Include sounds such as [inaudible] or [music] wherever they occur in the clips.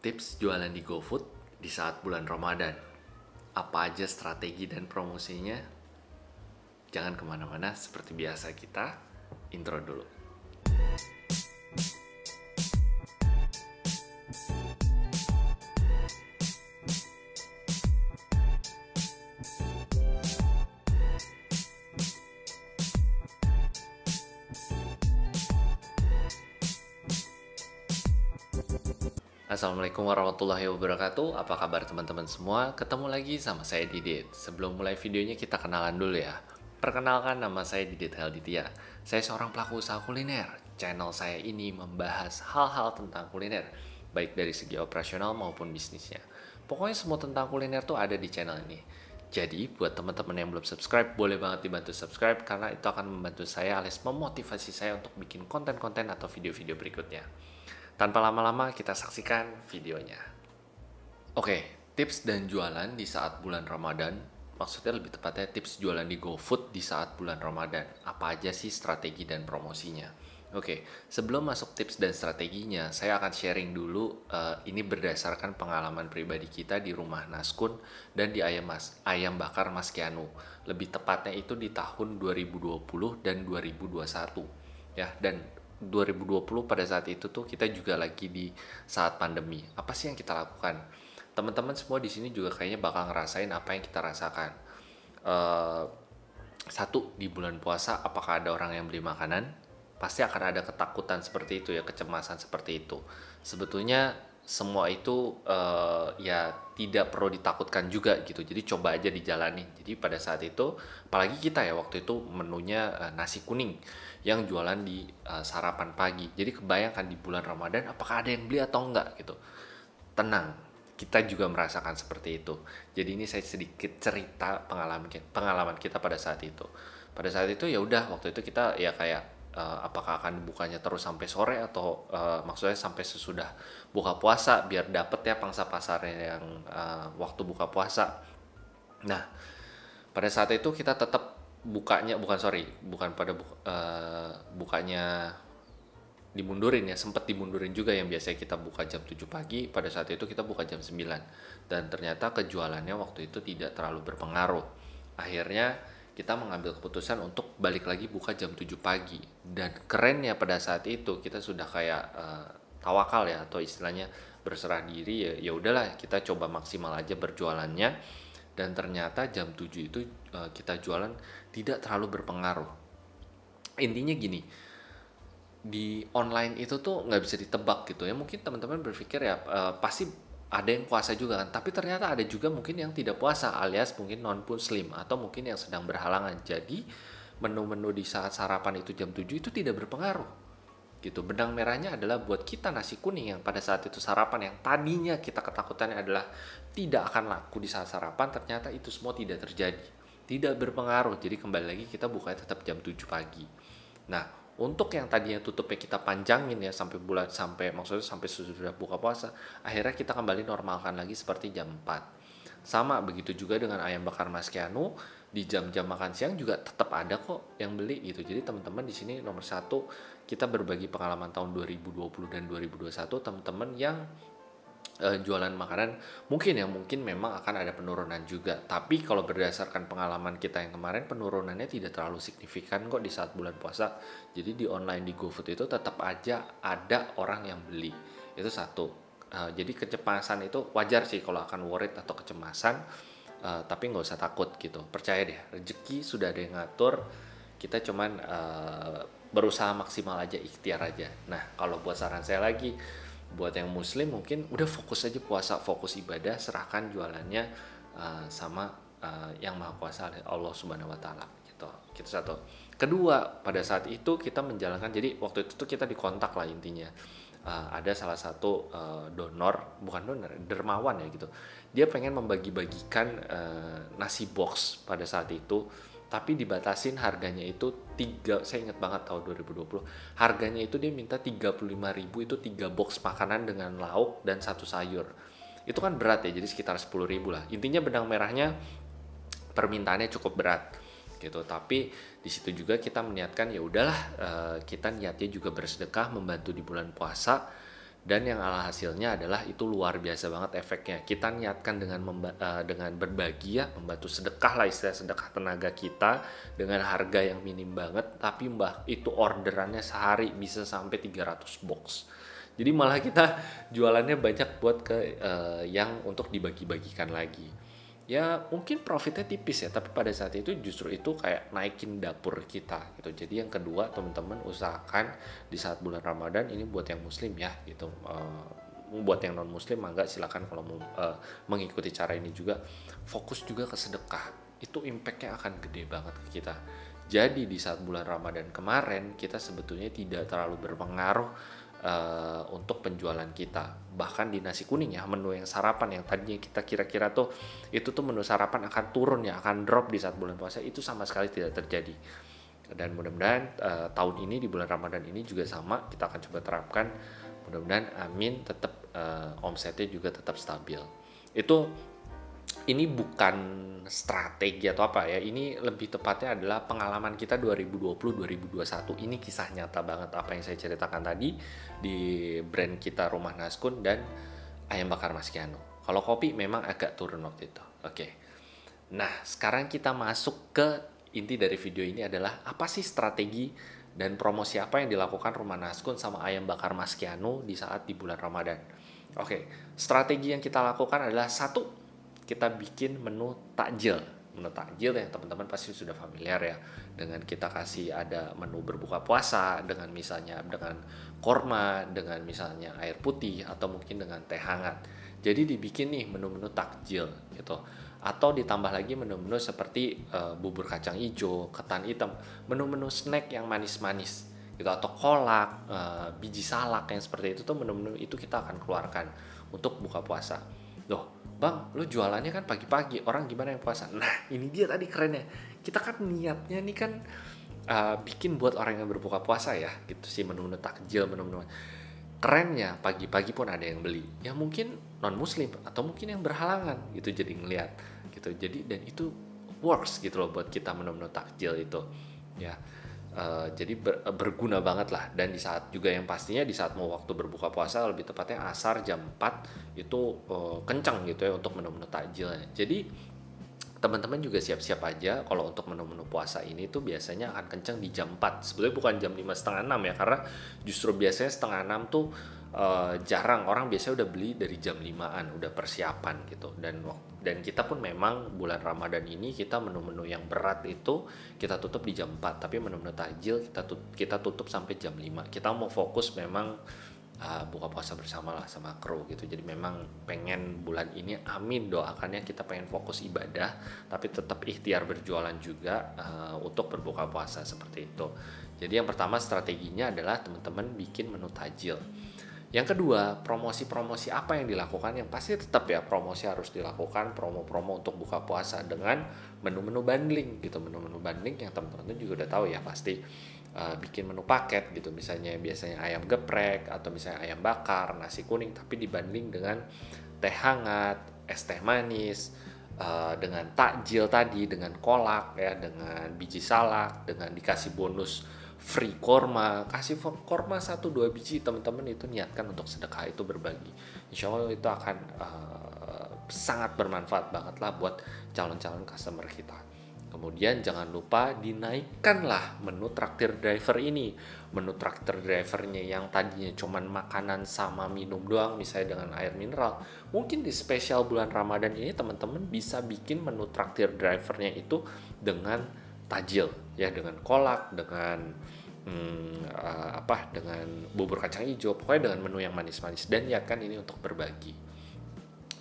tips jualan di GoFood di saat bulan Ramadan. Apa aja strategi dan promosinya? Jangan kemana-mana, seperti biasa kita intro dulu. Assalamualaikum warahmatullahi wabarakatuh Apa kabar teman-teman semua? Ketemu lagi sama saya Didit Sebelum mulai videonya kita kenalan dulu ya Perkenalkan nama saya Didit Helditia Saya seorang pelaku usaha kuliner Channel saya ini membahas hal-hal tentang kuliner Baik dari segi operasional maupun bisnisnya Pokoknya semua tentang kuliner tuh ada di channel ini jadi buat teman-teman yang belum subscribe, boleh banget dibantu subscribe karena itu akan membantu saya alias memotivasi saya untuk bikin konten-konten atau video-video berikutnya. Tanpa lama-lama kita saksikan videonya. Oke, tips dan jualan di saat bulan Ramadan. Maksudnya lebih tepatnya tips jualan di GoFood di saat bulan Ramadan. Apa aja sih strategi dan promosinya? Oke, sebelum masuk tips dan strateginya, saya akan sharing dulu uh, ini berdasarkan pengalaman pribadi kita di rumah Naskun dan di ayam mas ayam bakar Mas Kianu. Lebih tepatnya itu di tahun 2020 dan 2021. Ya, dan 2020 pada saat itu tuh kita juga lagi di saat pandemi. Apa sih yang kita lakukan? Teman-teman semua di sini juga kayaknya bakal ngerasain apa yang kita rasakan. Uh, satu di bulan puasa, apakah ada orang yang beli makanan? Pasti akan ada ketakutan seperti itu ya, kecemasan seperti itu. Sebetulnya semua itu uh, ya tidak perlu ditakutkan juga gitu. Jadi coba aja dijalani. Jadi pada saat itu, apalagi kita ya waktu itu menunya uh, nasi kuning yang jualan di uh, sarapan pagi. Jadi kebayangkan di bulan Ramadan apakah ada yang beli atau enggak gitu. Tenang, kita juga merasakan seperti itu. Jadi ini saya sedikit cerita pengalaman pengalaman kita pada saat itu. Pada saat itu ya udah waktu itu kita ya kayak uh, apakah akan bukanya terus sampai sore atau uh, maksudnya sampai sesudah buka puasa biar dapet ya pangsa pasarnya yang uh, waktu buka puasa. Nah, pada saat itu kita tetap bukanya bukan sorry bukan pada buka, uh, bukanya dimundurin ya sempat dimundurin juga yang biasanya kita buka jam 7 pagi pada saat itu kita buka jam 9 dan ternyata kejualannya waktu itu tidak terlalu berpengaruh akhirnya kita mengambil keputusan untuk balik lagi buka jam 7 pagi dan kerennya pada saat itu kita sudah kayak uh, tawakal ya atau istilahnya berserah diri ya ya udahlah kita coba maksimal aja berjualannya dan ternyata jam 7 itu uh, kita jualan tidak terlalu berpengaruh intinya gini di online itu tuh nggak bisa ditebak gitu ya mungkin teman-teman berpikir ya uh, pasti ada yang puasa juga kan tapi ternyata ada juga mungkin yang tidak puasa alias mungkin non muslim atau mungkin yang sedang berhalangan jadi menu-menu di saat sarapan itu jam 7 itu tidak berpengaruh gitu benang merahnya adalah buat kita nasi kuning yang pada saat itu sarapan yang tadinya kita ketakutannya adalah tidak akan laku di saat sarapan ternyata itu semua tidak terjadi tidak berpengaruh jadi kembali lagi kita bukanya tetap jam 7 pagi nah untuk yang tadinya tutupnya kita panjangin ya sampai bulan sampai maksudnya sampai sudah buka puasa akhirnya kita kembali normalkan lagi seperti jam 4 sama begitu juga dengan ayam bakar Mas Kianu di jam-jam makan siang juga tetap ada kok yang beli gitu jadi teman-teman di sini nomor satu kita berbagi pengalaman tahun 2020 dan 2021 teman-teman yang uh, jualan makanan mungkin ya mungkin memang akan ada penurunan juga tapi kalau berdasarkan pengalaman kita yang kemarin penurunannya tidak terlalu signifikan kok di saat bulan puasa jadi di online di GoFood itu tetap aja ada orang yang beli itu satu uh, jadi kecemasan itu wajar sih kalau akan worried atau kecemasan uh, tapi nggak usah takut gitu percaya deh rezeki sudah ada yang ngatur kita cuman uh, berusaha maksimal aja ikhtiar aja nah kalau buat saran saya lagi buat yang muslim mungkin udah fokus aja puasa fokus ibadah serahkan jualannya uh, sama uh, yang maha kuasa Allah subhanahu wa taala gitu itu satu kedua pada saat itu kita menjalankan jadi waktu itu tuh kita dikontak lah intinya uh, ada salah satu uh, donor bukan donor dermawan ya gitu dia pengen membagi-bagikan uh, nasi box pada saat itu tapi dibatasin harganya itu tiga saya ingat banget tahun 2020 harganya itu dia minta 35.000 itu tiga box makanan dengan lauk dan satu sayur itu kan berat ya jadi sekitar 10.000 lah intinya benang merahnya permintaannya cukup berat gitu tapi di situ juga kita meniatkan ya udahlah eh, kita niatnya juga bersedekah membantu di bulan puasa dan yang alhasilnya adalah itu luar biasa banget efeknya. Kita niatkan dengan memba uh, dengan berbagi ya, membantu sedekah lah istilah sedekah tenaga kita dengan harga yang minim banget, tapi mbah itu orderannya sehari bisa sampai 300 box. Jadi malah kita jualannya banyak buat ke uh, yang untuk dibagi-bagikan lagi ya mungkin profitnya tipis ya tapi pada saat itu justru itu kayak naikin dapur kita gitu jadi yang kedua teman-teman usahakan di saat bulan Ramadan ini buat yang muslim ya gitu uh, buat yang non muslim enggak silakan kalau mau uh, mengikuti cara ini juga fokus juga ke sedekah itu impactnya akan gede banget ke kita jadi di saat bulan Ramadan kemarin kita sebetulnya tidak terlalu berpengaruh uh, untuk penjualan kita. Bahkan di nasi kuning ya, menu yang sarapan yang tadinya kita kira-kira tuh itu tuh menu sarapan akan turun ya, akan drop di saat bulan puasa itu sama sekali tidak terjadi. Dan mudah-mudahan uh, tahun ini di bulan Ramadan ini juga sama kita akan coba terapkan. Mudah-mudahan amin tetap uh, eh, omsetnya juga tetap stabil. Itu ini bukan strategi atau apa ya. Ini lebih tepatnya adalah pengalaman kita 2020-2021. Ini kisah nyata banget apa yang saya ceritakan tadi di brand kita Rumah Naskun dan Ayam Bakar Mas Kiano. Kalau kopi memang agak turun waktu itu. Oke. Okay. Nah, sekarang kita masuk ke inti dari video ini adalah apa sih strategi dan promosi apa yang dilakukan Rumah Naskun sama Ayam Bakar Mas Kiano di saat di bulan Ramadan. Oke, okay. strategi yang kita lakukan adalah satu kita bikin menu takjil menu takjil ya teman-teman pasti sudah familiar ya dengan kita kasih ada menu berbuka puasa dengan misalnya dengan korma dengan misalnya air putih atau mungkin dengan teh hangat jadi dibikin nih menu-menu takjil gitu atau ditambah lagi menu-menu seperti uh, bubur kacang hijau ketan hitam menu-menu snack yang manis-manis gitu atau kolak uh, biji salak yang seperti itu tuh menu-menu itu kita akan keluarkan untuk buka puasa loh Bang, lu jualannya kan pagi-pagi, orang gimana yang puasa? Nah, ini dia tadi kerennya. Kita kan niatnya nih kan uh, bikin buat orang yang berbuka puasa ya, gitu sih menu-menu takjil, menu-menu kerennya pagi-pagi pun ada yang beli. Ya mungkin non muslim atau mungkin yang berhalangan gitu jadi ngeliat gitu. Jadi dan itu works gitu loh buat kita menu-menu takjil itu. Ya. Eh, jadi ber, eh, berguna banget lah dan di saat juga yang pastinya di saat mau waktu berbuka puasa lebih tepatnya asar jam 4 itu uh, kencang gitu ya untuk menu-menu takjilnya. Jadi teman-teman juga siap-siap aja kalau untuk menu-menu puasa ini tuh biasanya akan kencang di jam 4 sebetulnya bukan jam 5 setengah 6 ya karena justru biasanya setengah 6 tuh Eh, jarang orang biasanya udah beli dari jam 5-an udah persiapan gitu dan dan kita pun memang bulan Ramadan ini kita menu-menu yang berat itu kita tutup di jam 4 tapi menu-menu tajil kita tutup, kita tutup sampai jam 5 kita mau fokus memang uh, buka puasa bersama lah sama kru gitu jadi memang pengen bulan ini amin doakannya kita pengen fokus ibadah tapi tetap ikhtiar berjualan juga uh, untuk berbuka puasa seperti itu jadi yang pertama strateginya adalah teman-teman bikin menu tajil yang kedua, promosi-promosi apa yang dilakukan yang pasti tetap ya promosi harus dilakukan, promo-promo untuk buka puasa dengan menu-menu bundling gitu, menu-menu bundling yang teman-teman juga udah tahu ya pasti uh, bikin menu paket gitu, misalnya biasanya ayam geprek atau misalnya ayam bakar, nasi kuning tapi dibanding dengan teh hangat, es teh manis, uh, dengan takjil tadi, dengan kolak ya, dengan biji salak, dengan dikasih bonus free korma kasih korma satu dua biji teman-teman itu niatkan untuk sedekah itu berbagi insya allah itu akan uh, sangat bermanfaat banget lah buat calon-calon customer kita kemudian jangan lupa dinaikkanlah menu traktir driver ini menu traktir drivernya yang tadinya cuman makanan sama minum doang misalnya dengan air mineral mungkin di spesial bulan ramadan ini teman-teman bisa bikin menu traktir drivernya itu dengan tajil ya dengan kolak dengan hmm, uh, apa dengan bubur kacang hijau pokoknya dengan menu yang manis-manis dan ya kan ini untuk berbagi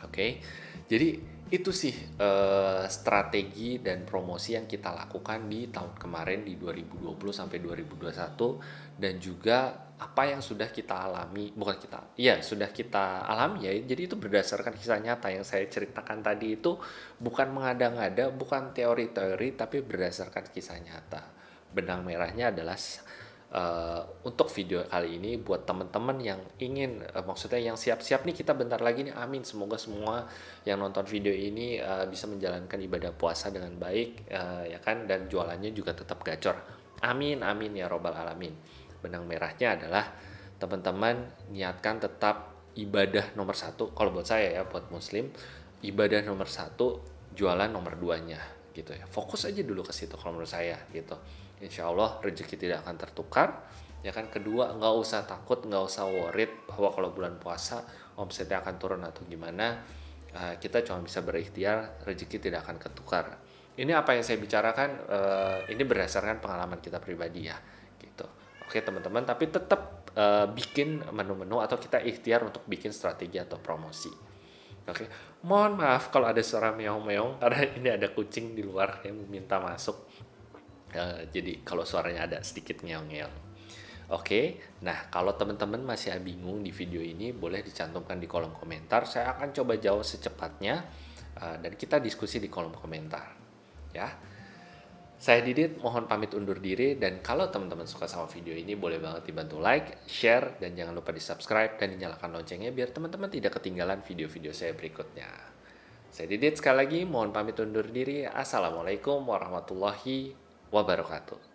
oke okay? jadi itu sih uh, strategi dan promosi yang kita lakukan di tahun kemarin di 2020 sampai 2021 dan juga apa yang sudah kita alami bukan kita ya sudah kita alami ya jadi itu berdasarkan kisah nyata yang saya ceritakan tadi itu bukan mengada-ngada bukan teori-teori tapi berdasarkan kisah nyata benang merahnya adalah uh, untuk video kali ini buat teman-teman yang ingin uh, maksudnya yang siap-siap nih kita bentar lagi nih amin semoga semua yang nonton video ini uh, bisa menjalankan ibadah puasa dengan baik uh, ya kan dan jualannya juga tetap gacor amin amin ya robbal alamin benang merahnya adalah teman-teman niatkan tetap ibadah nomor satu kalau buat saya ya buat muslim ibadah nomor satu jualan nomor duanya gitu ya fokus aja dulu ke situ kalau menurut saya gitu insya Allah rezeki tidak akan tertukar ya kan kedua nggak usah takut nggak usah worried bahwa kalau bulan puasa omsetnya akan turun atau gimana eh, kita cuma bisa berikhtiar rezeki tidak akan ketukar ini apa yang saya bicarakan eh, ini berdasarkan pengalaman kita pribadi ya Oke teman-teman, tapi tetap uh, bikin menu-menu atau kita ikhtiar untuk bikin strategi atau promosi. Oke, mohon maaf kalau ada suara meong-meong [laughs] karena ini ada kucing di luar yang minta masuk. Uh, jadi kalau suaranya ada sedikit meong meong. Oke, nah kalau teman-teman masih bingung di video ini, boleh dicantumkan di kolom komentar. Saya akan coba jawab secepatnya uh, dan kita diskusi di kolom komentar. Ya, saya Didit, mohon pamit undur diri dan kalau teman-teman suka sama video ini boleh banget dibantu like, share, dan jangan lupa di subscribe dan dinyalakan loncengnya biar teman-teman tidak ketinggalan video-video saya berikutnya. Saya Didit sekali lagi mohon pamit undur diri. Assalamualaikum warahmatullahi wabarakatuh.